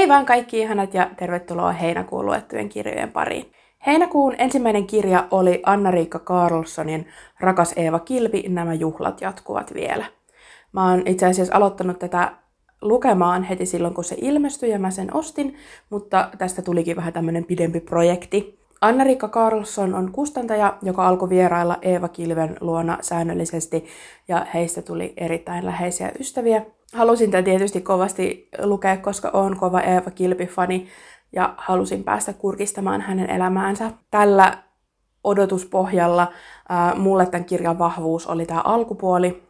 Hei vaan kaikki ihanat ja tervetuloa heinäkuun luettujen kirjojen pariin. Heinäkuun ensimmäinen kirja oli Anna-Riikka Karlssonin Rakas Eeva Kilpi, nämä juhlat jatkuvat vielä. Mä oon itse asiassa aloittanut tätä lukemaan heti silloin, kun se ilmestyi ja mä sen ostin, mutta tästä tulikin vähän tämmönen pidempi projekti. Anna-Riikka Karlsson on kustantaja, joka alkoi vierailla Eeva Kilven luona säännöllisesti ja heistä tuli erittäin läheisiä ystäviä halusin tämän tietysti kovasti lukea, koska olen kova Eeva Kilpi-fani ja halusin päästä kurkistamaan hänen elämäänsä. Tällä odotuspohjalla äh, mulle tämän kirjan vahvuus oli tämä alkupuoli,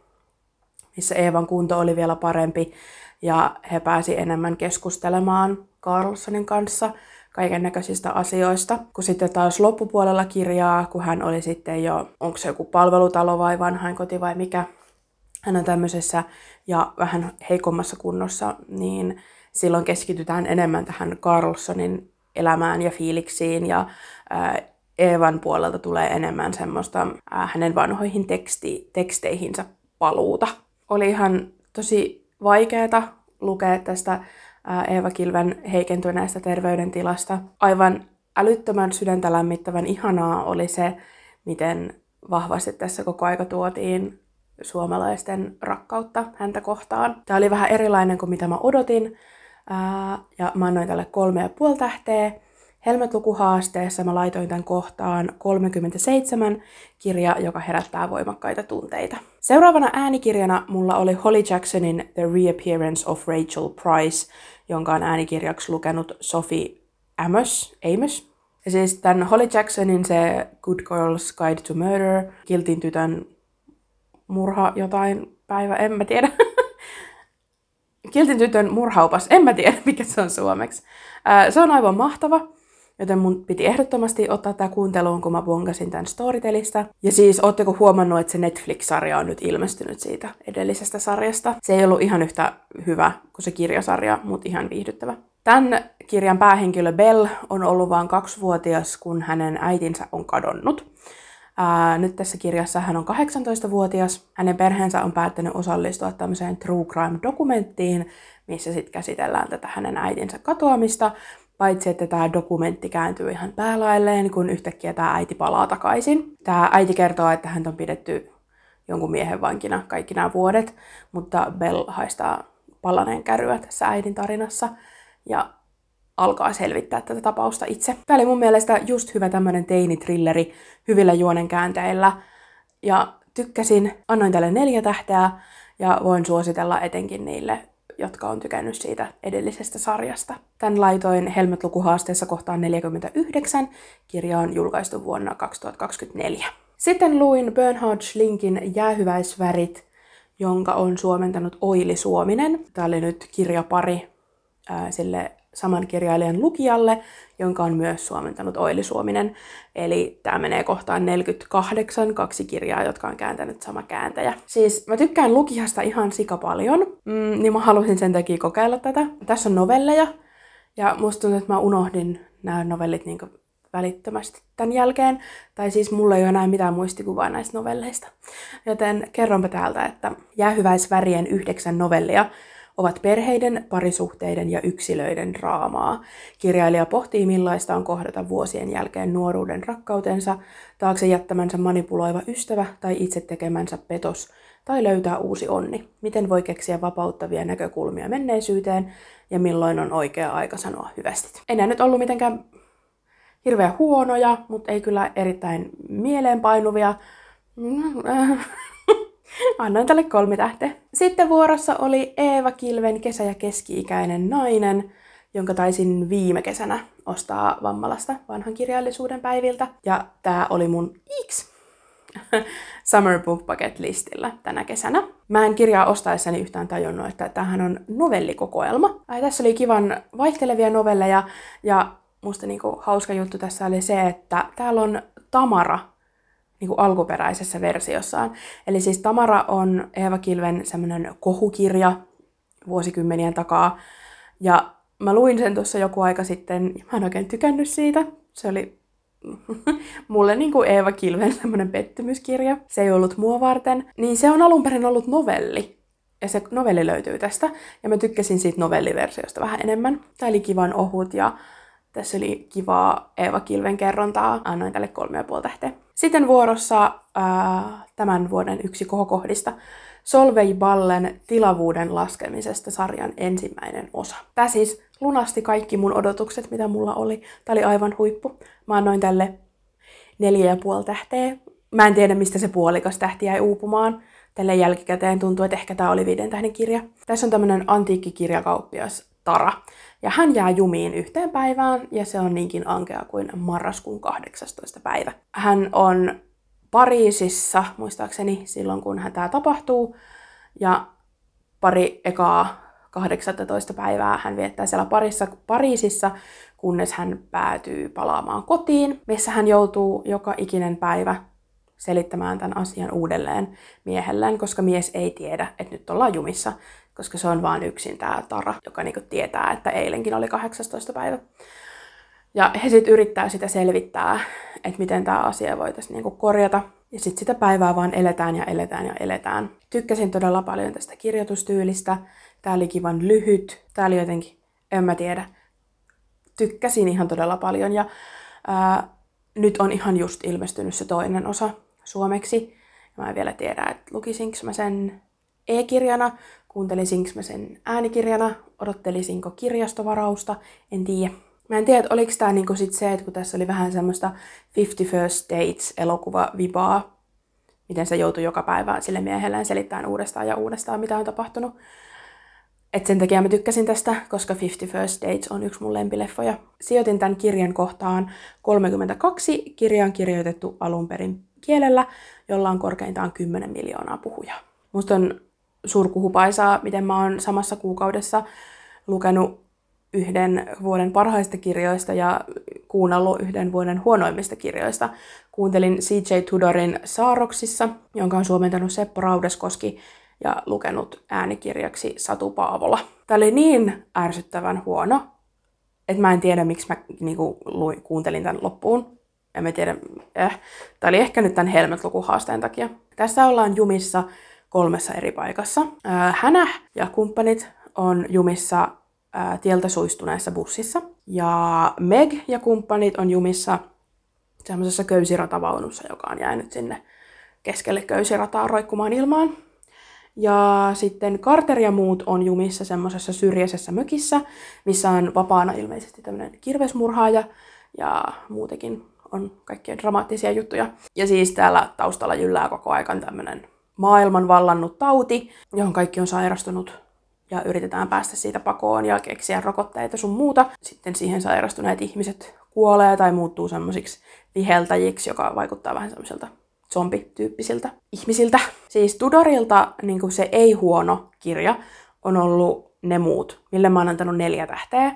missä Eevan kunto oli vielä parempi ja he pääsi enemmän keskustelemaan Carlsonin kanssa kaiken näköisistä asioista. Kun sitten taas loppupuolella kirjaa, kun hän oli sitten jo, onko se joku palvelutalo vai vanhainkoti vai mikä, hän on tämmöisessä ja vähän heikommassa kunnossa, niin silloin keskitytään enemmän tähän Carlsonin elämään ja fiiliksiin ja Evan Eevan puolelta tulee enemmän semmoista hänen vanhoihin teksti, teksteihinsä paluuta. Oli ihan tosi vaikeeta lukea tästä Eeva Kilven heikentyneestä terveydentilasta. Aivan älyttömän sydäntä lämmittävän ihanaa oli se, miten vahvasti tässä koko aika tuotiin suomalaisten rakkautta häntä kohtaan. Tämä oli vähän erilainen kuin mitä mä odotin, ää, ja mä annoin tälle kolme ja puoli tähteä. Helmet-lukuhaasteessa mä laitoin tämän kohtaan 37 kirja, joka herättää voimakkaita tunteita. Seuraavana äänikirjana mulla oli Holly Jacksonin The Reappearance of Rachel Price, jonka on äänikirjaksi lukenut Sophie Amos, Amos. Ja siis tämän Holly Jacksonin se Good Girl's Guide to Murder, Kiltin tytön murha jotain päivä, en mä tiedä. Kiltin tytön murhaupas, en mä tiedä mikä se on suomeksi. Ää, se on aivan mahtava, joten mun piti ehdottomasti ottaa tämä kuunteluun, kun mä bongasin tämän Storytelista. Ja siis, ootteko huomannut, että se Netflix-sarja on nyt ilmestynyt siitä edellisestä sarjasta? Se ei ollut ihan yhtä hyvä kuin se kirjasarja, mutta ihan viihdyttävä. Tämän kirjan päähenkilö Bell on ollut vain kaksivuotias, kun hänen äitinsä on kadonnut. Ää, nyt tässä kirjassa hän on 18-vuotias. Hänen perheensä on päättänyt osallistua tämmöiseen true crime-dokumenttiin, missä sitten käsitellään tätä hänen äitinsä katoamista. Paitsi, että tämä dokumentti kääntyy ihan päälailleen, kun yhtäkkiä tämä äiti palaa takaisin. Tämä äiti kertoo, että hän on pidetty jonkun miehen vankina kaikki nämä vuodet, mutta Bell haistaa palaneen käryä tässä äidin tarinassa. Ja alkaa selvittää tätä tapausta itse. Tämä oli mun mielestä just hyvä tämmönen teinitrilleri hyvillä juonen käänteillä. Ja tykkäsin, annoin tälle neljä tähteä ja voin suositella etenkin niille, jotka on tykännyt siitä edellisestä sarjasta. Tän laitoin Helmet-lukuhaasteessa kohtaan 49. Kirja on julkaistu vuonna 2024. Sitten luin Bernhard Schlinkin Jäähyväisvärit, jonka on suomentanut Oili Suominen. Tämä oli nyt kirjapari sille saman kirjailijan lukijalle, jonka on myös suomentanut Oili Suominen. Eli tämä menee kohtaan 48, kaksi kirjaa, jotka on kääntänyt sama kääntäjä. Siis mä tykkään lukijasta ihan sika paljon, mm, niin mä halusin sen takia kokeilla tätä. Tässä on novelleja, ja musta tuntuu, että mä unohdin nämä novellit niin välittömästi tämän jälkeen. Tai siis mulla ei ole enää mitään muistikuvaa näistä novelleista. Joten kerronpa täältä, että Jäähyväisvärien yhdeksän novellia ovat perheiden, parisuhteiden ja yksilöiden draamaa. Kirjailija pohtii, millaista on kohdata vuosien jälkeen nuoruuden rakkautensa, taakse jättämänsä manipuloiva ystävä tai itse tekemänsä petos, tai löytää uusi onni. Miten voi keksiä vapauttavia näkökulmia menneisyyteen ja milloin on oikea aika sanoa hyvästit. Enää nyt ollut mitenkään hirveän huonoja, mutta ei kyllä erittäin mieleenpainuvia. Annoin tälle kolme tähteä. Sitten vuorossa oli Eeva Kilven kesä- ja keski-ikäinen nainen, jonka taisin viime kesänä ostaa Vammalasta vanhan kirjallisuuden päiviltä. Ja tämä oli mun X Summer Book Bucket listillä tänä kesänä. Mä en kirjaa ostaessani yhtään tajunnut, että tämähän on novellikokoelma. Ai, tässä oli kivan vaihtelevia novelleja ja musta niinku hauska juttu tässä oli se, että täällä on Tamara niin kuin alkuperäisessä versiossaan. Eli siis Tamara on Eeva Kilven semmoinen kohukirja vuosikymmenien takaa. Ja mä luin sen tuossa joku aika sitten, ja mä en oikein tykännyt siitä. Se oli mulle niin kuin Eeva Kilven semmoinen pettymyskirja. Se ei ollut mua varten. Niin se on alun perin ollut novelli. Ja se novelli löytyy tästä. Ja mä tykkäsin siitä novelliversiosta vähän enemmän. Tämä oli kivan ohut ja tässä oli kivaa Eeva Kilven kerrontaa. Annoin tälle kolme ja puoli tähteä. Sitten vuorossa ää, tämän vuoden yksi kohokohdista Solvei Ballen tilavuuden laskemisesta sarjan ensimmäinen osa. Tämä siis lunasti kaikki mun odotukset, mitä mulla oli. Tämä oli aivan huippu. Mä annoin tälle neljä ja puoli tähteä. Mä en tiedä, mistä se puolikas tähti jäi uupumaan. Tälle jälkikäteen tuntuu, että ehkä tämä oli viiden tähden kirja. Tässä on tämmöinen antiikkikirjakauppias Tara. Ja hän jää jumiin yhteen päivään ja se on niinkin ankea kuin marraskuun 18. päivä. Hän on Pariisissa, muistaakseni, silloin kun hän tämä tapahtuu. Ja pari ekaa 18. päivää hän viettää siellä parissa, Pariisissa, kunnes hän päätyy palaamaan kotiin, missä hän joutuu joka ikinen päivä selittämään tämän asian uudelleen miehelleen, koska mies ei tiedä, että nyt ollaan jumissa koska se on vain yksin tämä Tara, joka niinku tietää, että eilenkin oli 18. päivä. Ja he sitten yrittää sitä selvittää, että miten tämä asia voitaisiin niinku korjata. Ja sitten sitä päivää vaan eletään ja eletään ja eletään. Tykkäsin todella paljon tästä kirjoitustyylistä. Tämä oli kivan lyhyt. Tämä oli jotenkin, en mä tiedä. Tykkäsin ihan todella paljon. Ja ää, nyt on ihan just ilmestynyt se toinen osa suomeksi. Mä en vielä tiedä, että lukisinko mä sen e-kirjana, kuuntelisinko mä sen äänikirjana, odottelisinko kirjastovarausta, en tiedä. Mä en tiedä, että oliko tämä niinku sit se, että kun tässä oli vähän semmoista 51st Dates-elokuva-vibaa, miten se joutui joka päivä sille miehelleen selittämään uudestaan ja uudestaan, mitä on tapahtunut. Et sen takia mä tykkäsin tästä, koska 51st Dates on yksi mun lempileffoja. Sijoitin tämän kirjan kohtaan 32. Kirjan kirjoitettu alun perin kielellä, jolla on korkeintaan 10 miljoonaa puhujaa. Musta on surkuhupaisaa, miten mä oon samassa kuukaudessa lukenut yhden vuoden parhaista kirjoista ja kuunnellut yhden vuoden huonoimmista kirjoista. Kuuntelin C.J. Tudorin Saaroksissa, jonka on suomentanut Seppo Raudeskoski ja lukenut äänikirjaksi Satu Paavola. Tämä oli niin ärsyttävän huono, että mä en tiedä, miksi mä niinku, luin, kuuntelin tämän loppuun. En mä tiedä, eh. Tämä oli ehkä nyt tämän Helmet-lukuhaasteen takia. Tässä ollaan jumissa kolmessa eri paikassa. Hänä ja kumppanit on jumissa tieltä suistuneessa bussissa. Ja Meg ja kumppanit on jumissa semmoisessa köysiratavaunussa, joka on jäänyt sinne keskelle köysirataa roikkumaan ilmaan. Ja sitten Carter ja muut on jumissa semmoisessa syrjäisessä mökissä, missä on vapaana ilmeisesti tämmöinen kirvesmurhaaja ja muutenkin on kaikkia dramaattisia juttuja. Ja siis täällä taustalla jyllää koko aikan tämmöinen maailman vallannut tauti, johon kaikki on sairastunut ja yritetään päästä siitä pakoon ja keksiä rokotteita sun muuta. Sitten siihen sairastuneet ihmiset kuolee tai muuttuu semmoisiksi viheltäjiksi, joka vaikuttaa vähän semmoiselta zombityyppisiltä ihmisiltä. Siis Tudorilta niin se ei-huono kirja on ollut ne muut, mille mä oon antanut neljä tähteä.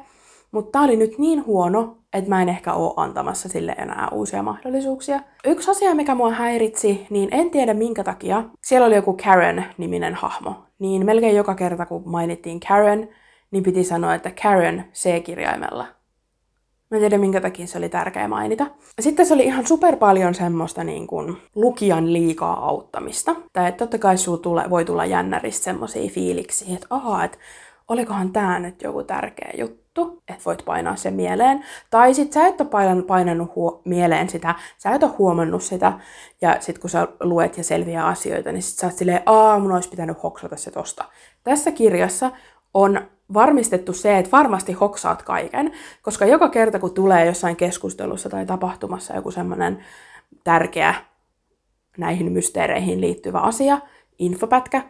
Mutta tämä oli nyt niin huono, että mä en ehkä ole antamassa sille enää uusia mahdollisuuksia. Yksi asia, mikä mua häiritsi, niin en tiedä minkä takia. Siellä oli joku Karen-niminen hahmo. Niin melkein joka kerta, kun mainittiin Karen, niin piti sanoa, että Karen C-kirjaimella. Mä en tiedä, minkä takia se oli tärkeä mainita. Sitten se oli ihan super paljon semmoista niin kuin lukijan liikaa auttamista. Tai että totta kai sulla tule, voi tulla jännäristä semmoisia fiiliksiä, että ahaa, että olikohan tämä nyt joku tärkeä juttu juttu, että voit painaa sen mieleen. Tai sit sä et ole painanut huo- mieleen sitä, sä et ole huomannut sitä, ja sit kun sä luet ja selviää asioita, niin sit sä oot silleen, aa, mun olisi pitänyt hoksata se tosta. Tässä kirjassa on varmistettu se, että varmasti hoksaat kaiken, koska joka kerta kun tulee jossain keskustelussa tai tapahtumassa joku semmoinen tärkeä näihin mysteereihin liittyvä asia, infopätkä,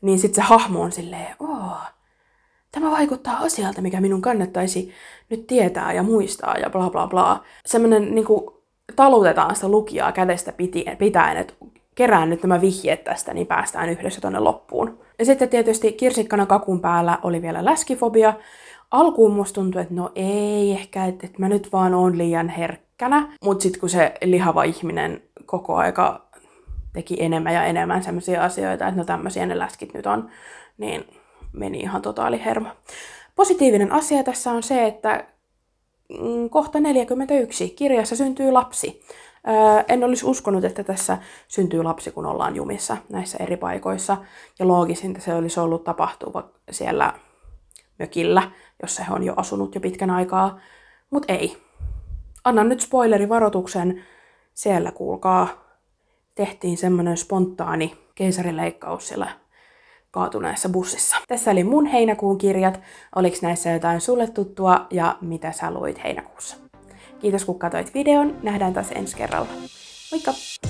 niin sitten se hahmo on silleen, tämä vaikuttaa asialta, mikä minun kannattaisi nyt tietää ja muistaa ja bla bla bla. Semmoinen niin kuin, talutetaan sitä lukijaa kädestä pitäen, että kerään nyt nämä vihjeet tästä, niin päästään yhdessä tonne loppuun. Ja sitten tietysti kirsikkana kakun päällä oli vielä läskifobia. Alkuun musta tuntui, että no ei ehkä, että, että mä nyt vaan oon liian herkkänä. mut sitten kun se lihava ihminen koko aika teki enemmän ja enemmän sellaisia asioita, että no tämmöisiä ne läskit nyt on, niin meni ihan totaali hermo. Positiivinen asia tässä on se, että mm, kohta 41 kirjassa syntyy lapsi. En olisi uskonut, että tässä syntyy lapsi, kun ollaan jumissa näissä eri paikoissa. Ja loogisinta se olisi ollut tapahtuva siellä mökillä, jossa he on jo asunut jo pitkän aikaa. Mutta ei. Annan nyt spoilerivaroituksen. Siellä kuulkaa, tehtiin semmoinen spontaani keisarileikkaus siellä kaatuneessa bussissa. Tässä oli mun heinäkuun kirjat. Oliko näissä jotain sulle tuttua ja mitä sä luit heinäkuussa? Kiitos kun katsoit videon. Nähdään taas ensi kerralla. Moikka!